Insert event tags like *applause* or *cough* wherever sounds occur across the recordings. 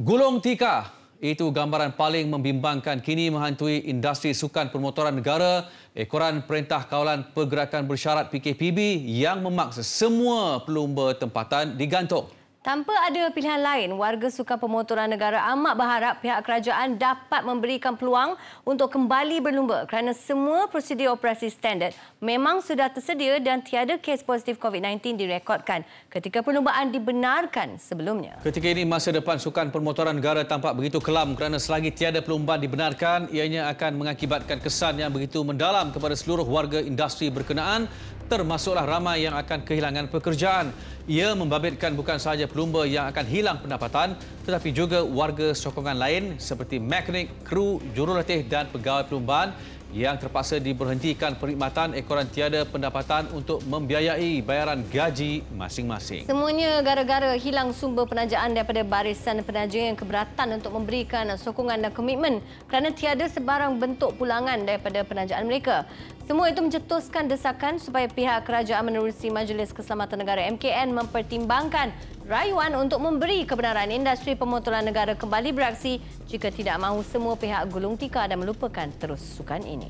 Gulung tika itu gambaran paling membimbangkan kini menghantui industri sukan permotoran negara. Ekoran Perintah Kawalan Pergerakan Bersyarat PKPB yang memaksa semua pelumba tempatan digantung. Tanpa ada pilihan lain, warga Sukan Pemotoran Negara amat berharap pihak kerajaan dapat memberikan peluang untuk kembali berlumba kerana semua prosedur operasi standard memang sudah tersedia dan tiada kes positif COVID-19 direkodkan ketika perlumbaan dibenarkan sebelumnya. Ketika ini masa depan Sukan Pemotoran Negara tampak begitu kelam kerana selagi tiada perlumbaan dibenarkan, ianya akan mengakibatkan kesan yang begitu mendalam kepada seluruh warga industri berkenaan termasuklah ramai yang akan kehilangan pekerjaan. Ia membabitkan bukan sahaja pelumba yang akan hilang pendapatan tetapi juga warga sokongan lain seperti mekanik, kru, jurulatih dan pegawai pelumbaan yang terpaksa diberhentikan perkhidmatan ekoran tiada pendapatan untuk membiayai bayaran gaji masing-masing. Semuanya gara-gara hilang sumber penajaan daripada barisan penaja yang keberatan untuk memberikan sokongan dan komitmen kerana tiada sebarang bentuk pulangan daripada penajaan mereka. Semua itu mencetuskan desakan supaya pihak kerajaan menerusi Majlis Keselamatan Negara MKN mempertimbangkan rayuan untuk memberi kebenaran industri pemotolan negara kembali beraksi jika tidak mahu semua pihak gulung tikar dan melupakan terus sukan ini.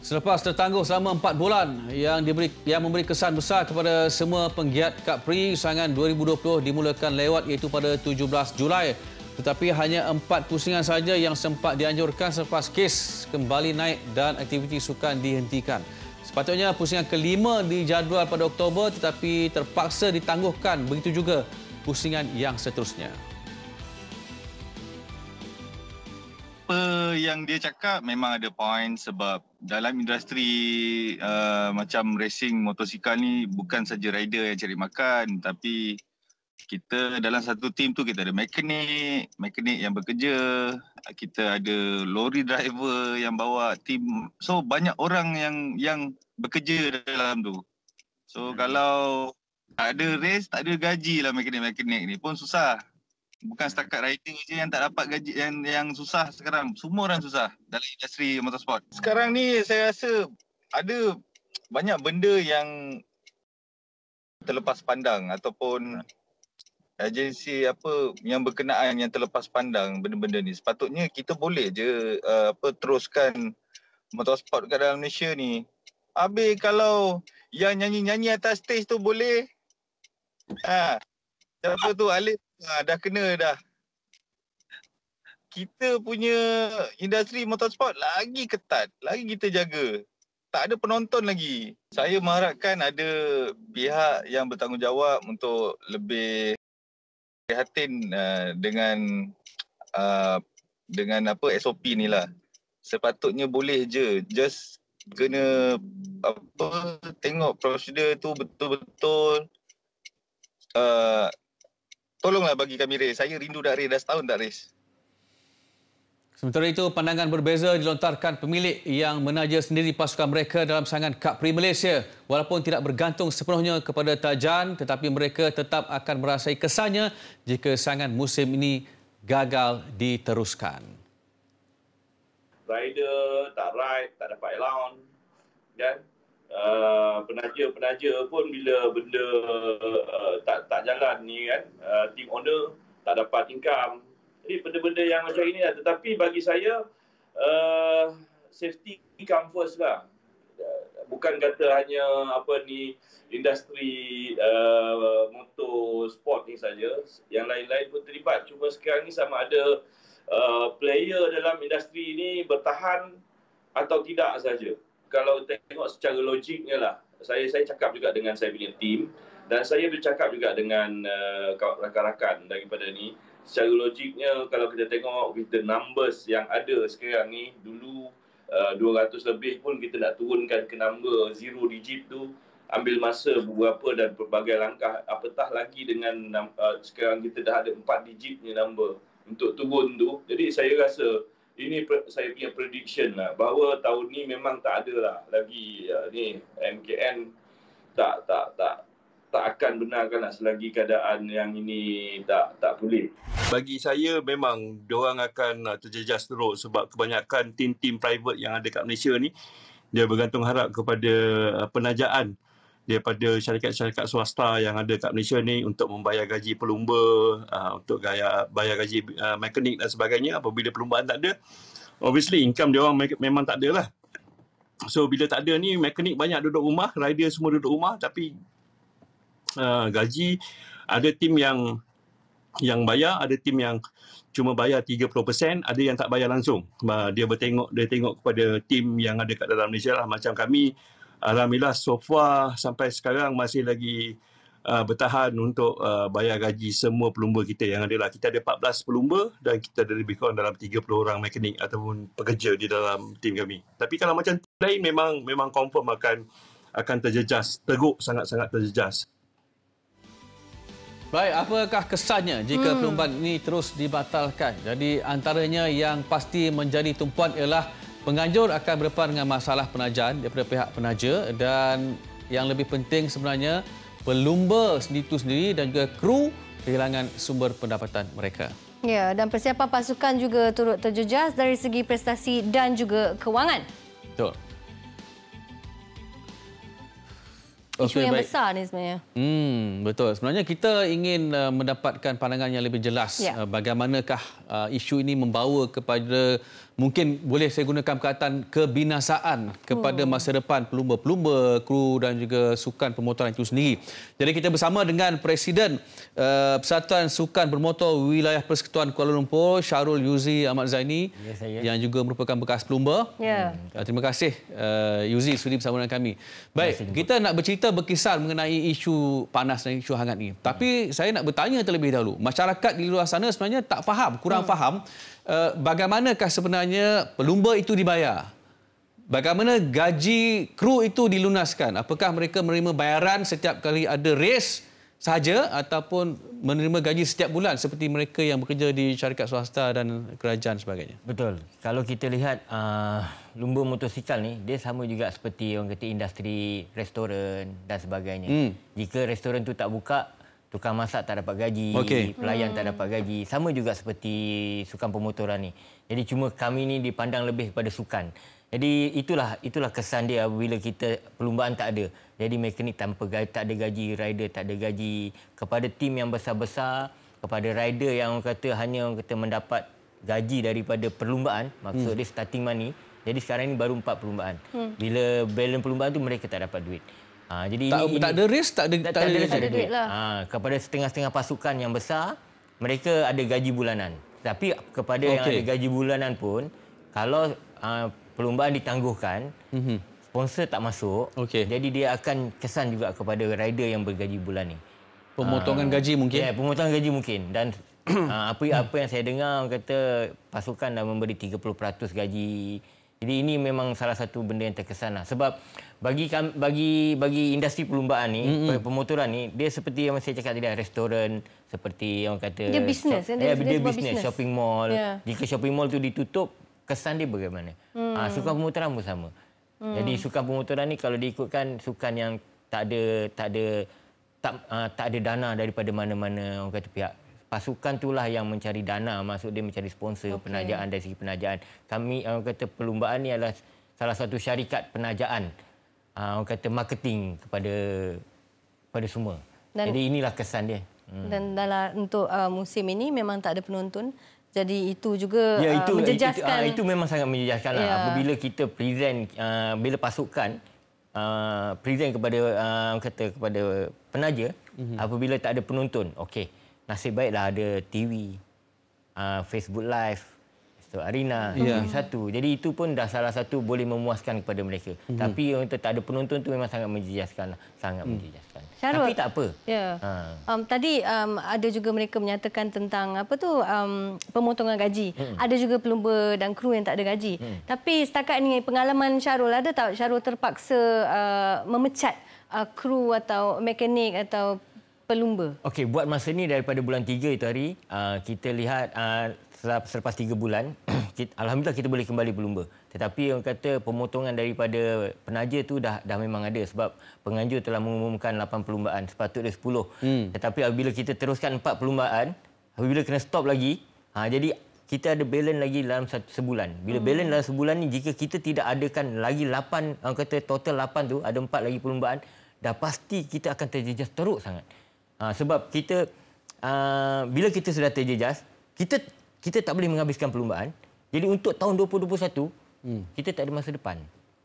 Selepas tertangguh selama empat bulan yang, diberi, yang memberi kesan besar kepada semua penggiat Kapri, usangan 2020 dimulakan lewat iaitu pada 17 Julai. Tetapi hanya empat pusingan saja yang sempat dianjurkan selepas kes kembali naik dan aktiviti sukan dihentikan. Sepatutnya pusingan kelima dijadual pada Oktober tetapi terpaksa ditangguhkan. Begitu juga pusingan yang seterusnya. Apa yang dia cakap memang ada point sebab dalam industri uh, macam racing motosikal ni bukan saja rider yang cari makan tapi kita dalam satu tim tu kita ada mekanik, mekanik yang bekerja, kita ada lorry driver yang bawa tim. So banyak orang yang yang bekerja dalam tu. So hmm. kalau tak ada race, tak ada gaji lah mekanik-mekanik ni pun susah. Bukan hmm. setakat riding je yang tak dapat gaji yang yang susah sekarang. Semua orang susah dalam industri motorsport. Sekarang ni saya rasa ada banyak benda yang terlepas pandang ataupun agensi apa yang berkenaan yang terlepas pandang benda-benda ni sepatutnya kita boleh je uh, apa teruskan motorsport kat dalam Malaysia ni habis kalau yang nyanyi-nyanyi atas stage tu boleh ha siapa tu Alif ha, dah kena dah kita punya industri motorsport lagi ketat lagi kita jaga tak ada penonton lagi. Saya mengharapkan ada pihak yang bertanggungjawab untuk lebih prihatin uh, dengan uh, dengan apa SOP ni lah. Sepatutnya boleh je just kena apa tengok prosedur tu betul-betul uh, tolonglah bagi kami race. Saya rindu dah race dah setahun tak race. Sementara itu, pandangan berbeza dilontarkan pemilik yang menaja sendiri pasukan mereka dalam sangan Kapri Malaysia. Walaupun tidak bergantung sepenuhnya kepada Tajan, tetapi mereka tetap akan merasai kesannya jika sangan musim ini gagal diteruskan. Rider tak ride, tak dapat allowance. Dan uh, eh, penaja-penaja pun bila benda uh, tak tak jalan ni kan, uh, team owner tak dapat income jadi benda-benda yang macam ini lah. Tetapi bagi saya, uh, safety come first lah. Bukan kata hanya apa ni industri uh, eh, motor sport ni saja. Yang lain-lain pun terlibat. Cuma sekarang ni sama ada uh, player dalam industri ini bertahan atau tidak saja. Kalau tengok secara logiknya lah. Saya saya cakap juga dengan saya punya team. Dan saya bercakap juga dengan uh, rakan-rakan daripada ni Secara logiknya kalau kita tengok with the numbers yang ada sekarang ni Dulu uh, eh, 200 lebih pun kita nak turunkan ke number zero digit tu Ambil masa beberapa dan berbagai langkah Apatah lagi dengan uh, sekarang kita dah ada empat digit ni number Untuk turun tu Jadi saya rasa ini saya punya prediction lah Bahawa tahun ni memang tak ada lah lagi uh, ni MKN tak tak tak tak akan benarkan selagi keadaan yang ini tak tak boleh. Bagi saya memang diorang akan uh, terjejas teruk sebab kebanyakan tim-tim private yang ada kat Malaysia ni dia bergantung harap kepada uh, penajaan daripada syarikat-syarikat swasta yang ada kat Malaysia ni untuk membayar gaji pelumba, uh, untuk gaya bayar gaji mekanik dan sebagainya apabila pelumbaan tak ada. Obviously income diorang memang tak ada lah. So bila tak ada ni mekanik banyak duduk rumah, rider semua duduk rumah tapi uh, gaji ada tim yang yang bayar ada tim yang cuma bayar 30% ada yang tak bayar langsung uh, dia bertengok dia tengok kepada tim yang ada kat dalam Malaysia lah macam kami alhamdulillah so far sampai sekarang masih lagi uh, bertahan untuk uh, bayar gaji semua pelumba kita yang adalah kita ada 14 pelumba dan kita ada lebih kurang dalam 30 orang mekanik ataupun pekerja di dalam tim kami tapi kalau macam lain memang memang confirm akan akan terjejas teruk sangat-sangat terjejas Baik, apakah kesannya jika hmm. perlumbaan ini terus dibatalkan? Jadi antaranya yang pasti menjadi tumpuan ialah penganjur akan berdepan dengan masalah penajaan daripada pihak penaja dan yang lebih penting sebenarnya pelumba sendiri itu sendiri dan juga kru kehilangan sumber pendapatan mereka. Ya, dan persiapan pasukan juga turut terjejas dari segi prestasi dan juga kewangan. Betul. isu okay, yang baik. besar ni sebenarnya. Hmm, betul. Sebenarnya kita ingin uh, mendapatkan pandangan yang lebih jelas ya. uh, bagaimanakah uh, isu ini membawa kepada mungkin boleh saya gunakan perkataan kebinasaan kepada hmm. masa depan pelumba-pelumba, kru dan juga sukan pemotoran itu sendiri. Jadi kita bersama dengan Presiden uh, eh, Persatuan Sukan Bermotor Wilayah Persekutuan Kuala Lumpur, Syarul Yuzi Ahmad Zaini ya, yang juga merupakan bekas pelumba. Ya. Uh, terima kasih uh, Yuzi sudi bersama dengan kami. Baik, kasih, kita nak bercerita berkisar mengenai isu panas dan isu hangat ini. Tapi ya. saya nak bertanya terlebih dahulu, masyarakat di luar sana sebenarnya tak faham, kurang ya. faham Eh, bagaimanakah sebenarnya pelumba itu dibayar? Bagaimana gaji kru itu dilunaskan? Apakah mereka menerima bayaran setiap kali ada race sahaja ataupun menerima gaji setiap bulan seperti mereka yang bekerja di syarikat swasta dan kerajaan sebagainya? Betul. Kalau kita lihat uh, lumba motosikal ni, dia sama juga seperti orang kata industri restoran dan sebagainya. Hmm. Jika restoran tu tak buka, tukang masak tak dapat gaji, okay. pelayan hmm. tak dapat gaji. Sama juga seperti sukan pemotoran ni. Jadi cuma kami ni dipandang lebih kepada sukan. Jadi itulah itulah kesan dia bila kita perlumbaan tak ada. Jadi mekanik tanpa gaji, tak ada gaji, rider tak ada gaji. Kepada tim yang besar-besar, kepada rider yang orang kata hanya orang kata mendapat gaji daripada perlumbaan, maksudnya hmm. starting money. Jadi sekarang ni baru empat perlumbaan. Hmm. Bila balance perlumbaan tu mereka tak dapat duit. Ha, jadi tak, ini, tak ada risk, tak ada, tak, tak ada, tak tak ada duit. Lah. Ha, kepada setengah-setengah pasukan yang besar, mereka ada gaji bulanan. Tapi kepada okay. yang ada gaji bulanan pun, kalau uh, ha, perlumbaan ditangguhkan, mm-hmm. sponsor tak masuk, okay. jadi dia akan kesan juga kepada rider yang bergaji bulan ini. Pemotongan ha, gaji mungkin? Ya, yeah, pemotongan gaji mungkin. Dan *clears throat* ha, apa, apa yang saya dengar, kata pasukan dah memberi 30% gaji... Jadi ini memang salah satu benda yang terkesan lah. Sebab bagi bagi bagi industri perlumbaan ni, mm -hmm. pemotoran ni, dia seperti yang saya cakap tadi lah, restoran, seperti yang kata... Dia bisnes kan? Eh, dia, dia, dia bisnes, shopping mall. Yeah. Jika shopping mall tu ditutup, kesan dia bagaimana? Mm. Ha, sukan pemotoran pun sama. Mm. Jadi sukan pemotoran ni kalau diikutkan sukan yang tak ada tak ada tak, uh, tak ada dana daripada mana-mana orang kata pihak pasukan itulah yang mencari dana maksud dia mencari sponsor okay. penajaan dari segi penajaan kami eh, orang kata perlumbaan ni adalah salah satu syarikat penajaan ah, orang kata marketing kepada kepada semua dan, jadi inilah kesan dia hmm. dan dalam untuk uh, musim ini memang tak ada penonton jadi itu juga ya, ah, itu, uh, menjejaskan itu, uh, itu memang sangat menjejaskan lah. ya. apabila kita present uh, bila pasukan uh, present kepada uh, kata kepada penaja mm-hmm. apabila tak ada penonton okey nasib baiklah ada TV, uh, ah, Facebook Live, so Arena, yeah. satu. Jadi itu pun dah salah satu boleh memuaskan kepada mereka. Mm. Tapi orang tak ada penonton tu memang sangat menjejaskan, sangat mm. menjejaskan. Syarul, Tapi tak apa. Yeah. Ha. Um, tadi um, ada juga mereka menyatakan tentang apa tu um, pemotongan gaji. Mm. Ada juga pelumba dan kru yang tak ada gaji. Mm. Tapi setakat ini pengalaman Syarul ada tak Syarul terpaksa uh, memecat uh, kru atau mekanik atau pelumba. Okey, buat masa ni daripada bulan 3 itu hari, uh, kita lihat uh, selepas 3 bulan, *clears throat* alhamdulillah kita boleh kembali pelumba. Tetapi orang kata pemotongan daripada penaja tu dah dah memang ada sebab penganjur telah mengumumkan 8 pelumbaan sepatutnya 10. Hmm. Tetapi apabila kita teruskan 4 pelumbaan, apabila kena stop lagi, ha, jadi kita ada balance lagi dalam satu sebulan. Bila hmm. balance dalam sebulan ni jika kita tidak adakan lagi 8 orang kata total 8 tu ada 4 lagi pelumbaan, dah pasti kita akan terjejas teruk sangat. Ha, sebab kita uh, bila kita sudah terjejas, kita kita tak boleh menghabiskan perlumbaan. Jadi untuk tahun 2021, hmm. kita tak ada masa depan.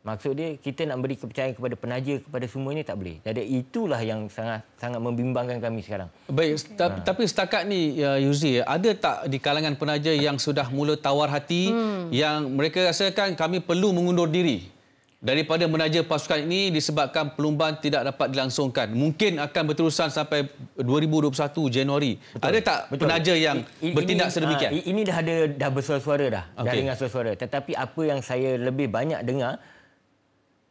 Maksud dia kita nak beri kepercayaan kepada penaja kepada semua ini tak boleh. Jadi itulah yang sangat sangat membimbangkan kami sekarang. Baik, okay. ha. Ah. tapi setakat ni ya Yuzi, ada tak di kalangan penaja yang sudah mula tawar hati hmm. yang mereka rasakan kami perlu mengundur diri? daripada menaja pasukan ini disebabkan perlumbaan tidak dapat dilangsungkan mungkin akan berterusan sampai 2021 Januari betul, ada tak betul. penaja yang I, ini, bertindak sedemikian ha, ini dah ada dah bersuara suara dah okay. dah dengar suara tetapi apa yang saya lebih banyak dengar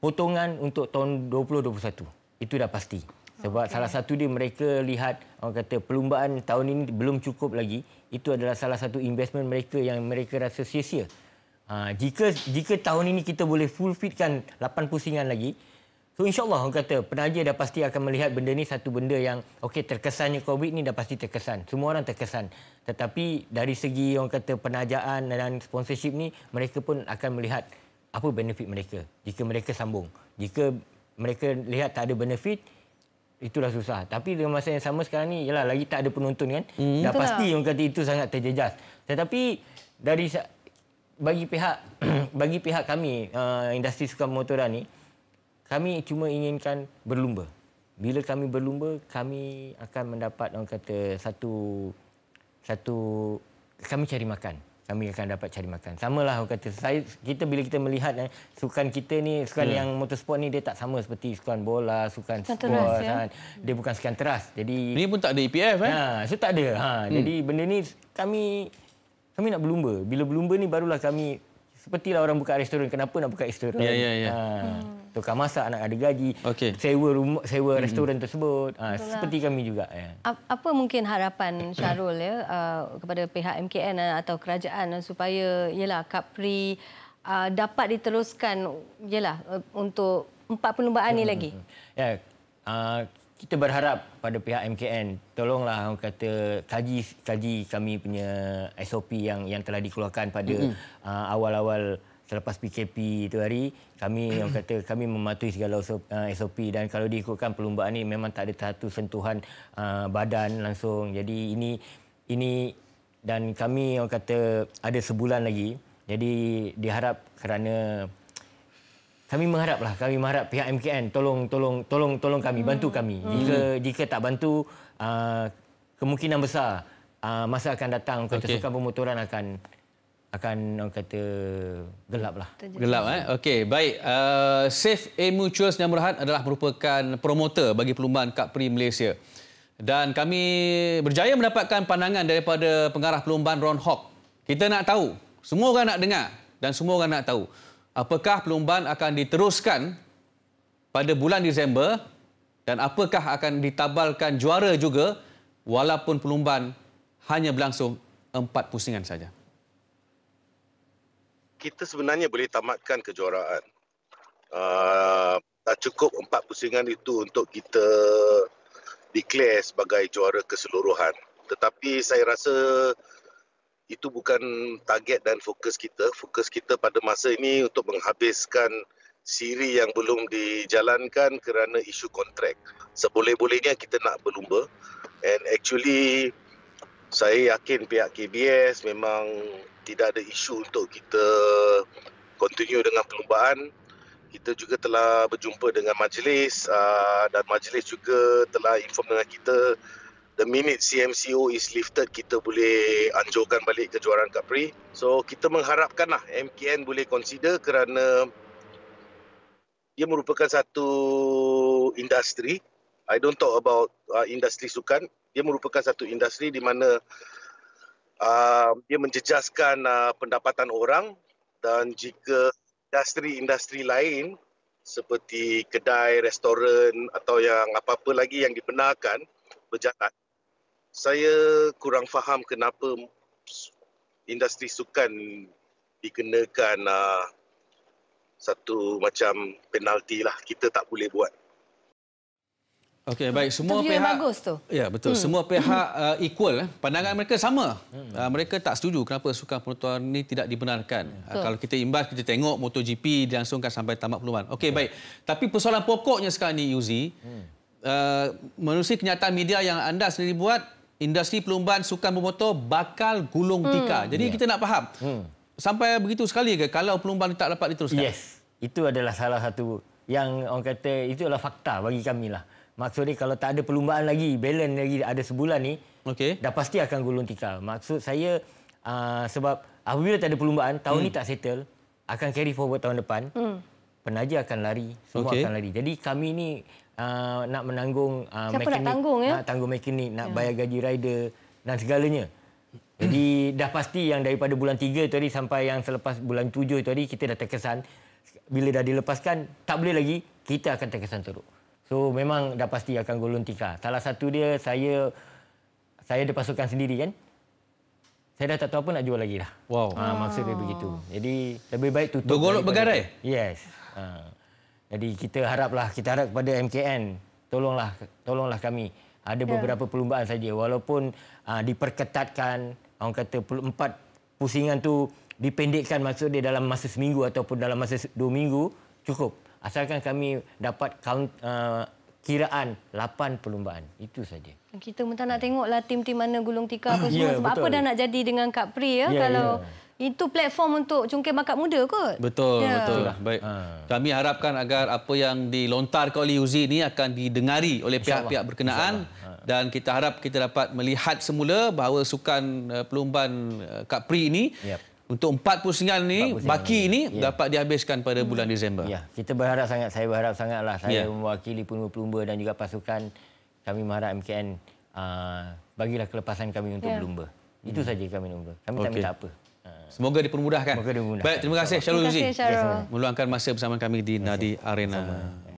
potongan untuk tahun 2021 itu dah pasti sebab okay. salah satu dia mereka lihat orang kata perlumbaan tahun ini belum cukup lagi itu adalah salah satu investment mereka yang mereka rasa sia-sia Uh, jika jika tahun ini kita boleh full fitkan 8 pusingan lagi, so insyaAllah orang kata penaja dah pasti akan melihat benda ni satu benda yang okey terkesannya COVID ni dah pasti terkesan. Semua orang terkesan. Tetapi dari segi orang kata penajaan dan sponsorship ni, mereka pun akan melihat apa benefit mereka jika mereka sambung. Jika mereka lihat tak ada benefit, itulah susah. Tapi dengan masa yang sama sekarang ni, ialah lagi tak ada penonton kan. Hmm, dah itulah. pasti orang kata itu sangat terjejas. Tetapi dari bagi pihak *clears throat* bagi pihak kami uh, industri sukan motoran ni kami cuma inginkan berlumba. Bila kami berlumba, kami akan mendapat orang kata satu satu kami cari makan. Kami akan dapat cari makan. Samalah orang kata saya kita bila kita melihat eh, sukan kita ni sukan hmm. yang motorsport ni dia tak sama seperti sukan bola, sukan sport ya? Kan. Dia bukan sukan teras. Jadi ni pun tak ada EPF eh. Ha, so tak ada. Ha, hmm. jadi benda ni kami kami nak berlumba. Bila berlumba ni barulah kami sepertilah orang buka restoran. Kenapa nak buka restoran? Ya, ya, ya. Ha. Hmm. Tukar masak, anak ada gaji, okay. sewa rumah, sewa hmm. restoran tersebut. Ha, lah. seperti kami juga. Ya. Apa mungkin harapan *coughs* Syarul ya, uh, kepada pihak MKN uh, atau kerajaan uh, supaya yalah, Capri uh, dapat diteruskan yalah, uh, untuk empat perlumbaan ini hmm. lagi? Hmm, hmm. Ya, uh, kita berharap pada pihak MKN tolonglah orang kata kaji kaji kami punya SOP yang yang telah dikeluarkan pada mm-hmm. uh, awal-awal selepas PKP itu hari kami mm-hmm. orang kata kami mematuhi segala uh, SOP dan kalau diikutkan perlumbaan ini memang tak ada satu sentuhan uh, badan langsung jadi ini ini dan kami orang kata ada sebulan lagi jadi diharap kerana kami mengharaplah kami mengharap pihak MKN tolong tolong tolong tolong kami hmm. bantu kami hmm. jika jika tak bantu uh, kemungkinan besar uh, masa akan datang kereta okay. sukan pemotoran akan akan orang kata gelap lah. Gelap eh. Okey, baik. Uh, Safe A Mutuals Nyamur Rahat adalah merupakan promotor bagi perlumbaan Kapri Malaysia. Dan kami berjaya mendapatkan pandangan daripada pengarah perlumbaan Ron Hawk. Kita nak tahu. Semua orang nak dengar. Dan semua orang nak tahu apakah perlumbaan akan diteruskan pada bulan Disember dan apakah akan ditabalkan juara juga walaupun perlumbaan hanya berlangsung empat pusingan saja? Kita sebenarnya boleh tamatkan kejuaraan. Uh, ah, tak cukup empat pusingan itu untuk kita declare sebagai juara keseluruhan. Tetapi saya rasa itu bukan target dan fokus kita. Fokus kita pada masa ini untuk menghabiskan siri yang belum dijalankan kerana isu kontrak. Seboleh-bolehnya kita nak berlumba. And actually, saya yakin pihak KBS memang tidak ada isu untuk kita continue dengan perlumbaan. Kita juga telah berjumpa dengan majlis uh, dan majlis juga telah inform dengan kita the minute CMCO is lifted kita boleh anjurkan balik kejuaraan Capri. So kita mengharapkan lah MKN boleh consider kerana ia merupakan satu industri. I don't talk about uh, industri sukan. Ia merupakan satu industri di mana uh, dia menjejaskan uh, pendapatan orang dan jika industri-industri lain seperti kedai, restoran atau yang apa-apa lagi yang dibenarkan berjalan saya kurang faham kenapa industri sukan dikenakan uh, satu macam penalti lah kita tak boleh buat. Okey baik semua Tujuh pihak bagus tu. Ya betul hmm. semua pihak uh, equal eh. pandangan mereka sama. Hmm. Uh, mereka tak setuju kenapa sukan penonton ni tidak dibenarkan. Hmm. Uh, kalau kita imbas kita tengok MotoGP dilangsungkan sampai tamat peluman. Okey hmm. baik. Tapi persoalan pokoknya sekarang ni Uzi hmm. uh, menerusi kenyataan media yang anda sendiri buat industri pelumbaan sukan bermotor bakal gulung hmm. tikar. Hmm. Jadi yeah. kita nak faham. Hmm. Sampai begitu sekali ke kalau pelumbaan tak dapat diteruskan? Yes. Itu adalah salah satu yang orang kata itulah fakta bagi kami lah. Maksudnya kalau tak ada pelumbaan lagi, balance lagi ada sebulan ni, okay. dah pasti akan gulung tikar. Maksud saya uh, sebab apabila tak ada pelumbaan tahun hmm. ni tak settle, akan carry forward tahun depan. Hmm. Penaja akan lari, semua okay. akan lari. Jadi kami ni uh, nak menanggung uh, Siapa mekanik, nak tanggung ya? Nak tanggung mekanik, nak ya. bayar gaji rider dan segalanya. Jadi dah pasti yang daripada bulan 3 tadi sampai yang selepas bulan 7 tadi kita dah terkesan bila dah dilepaskan tak boleh lagi kita akan terkesan teruk. So memang dah pasti akan gulung tikar. Salah satu dia saya saya ada pasukan sendiri kan. Saya dah tak tahu apa nak jual lagi dah. Wow. Ha, maksud dia begitu. Jadi lebih baik tutup. Bergolok bergarai? Yes. Ha. Jadi kita haraplah kita harap kepada MKN tolonglah tolonglah kami. Ada ya. beberapa ya. perlumbaan saja walaupun uh, diperketatkan orang kata 4 pusingan tu dipendekkan maksud dia dalam masa seminggu ataupun dalam masa dua minggu cukup. Asalkan kami dapat count uh, kiraan 8 perlumbaan itu saja. Kita pun tak nak tengoklah tim-tim mana gulung tikar apa *coughs* semua ya, sebab betul. apa dah nak jadi dengan Kak Pri ya, ya kalau ya. Itu platform untuk cungkil bakat muda kot. Betul, ya. betul. Baik. Ha. Kami harapkan agar apa yang dilontarkan oleh Uzi ini akan didengari oleh pihak-pihak berkenaan. Ha. Dan kita harap kita dapat melihat semula bahawa sukan uh, eh, pelumban uh, eh, Kapri ini yep. untuk 4 pusingan ini, 4 baki ini yeah. dapat dihabiskan pada hmm. bulan Disember. Ya, kita berharap sangat. Saya berharap sangatlah. Saya yeah. mewakili penuh pelumba dan juga pasukan. Kami mengharap MKN uh, ah, bagilah kelepasan kami untuk yeah. Ya. pelumba. Itu hmm. saja kami pelumba. Kami okay. tak minta apa. Semoga dipermudahkan. Semoga dipermudahkan. Baik, terima kasih Syarul Terima Meluangkan masa bersama kami di Nadi Arena.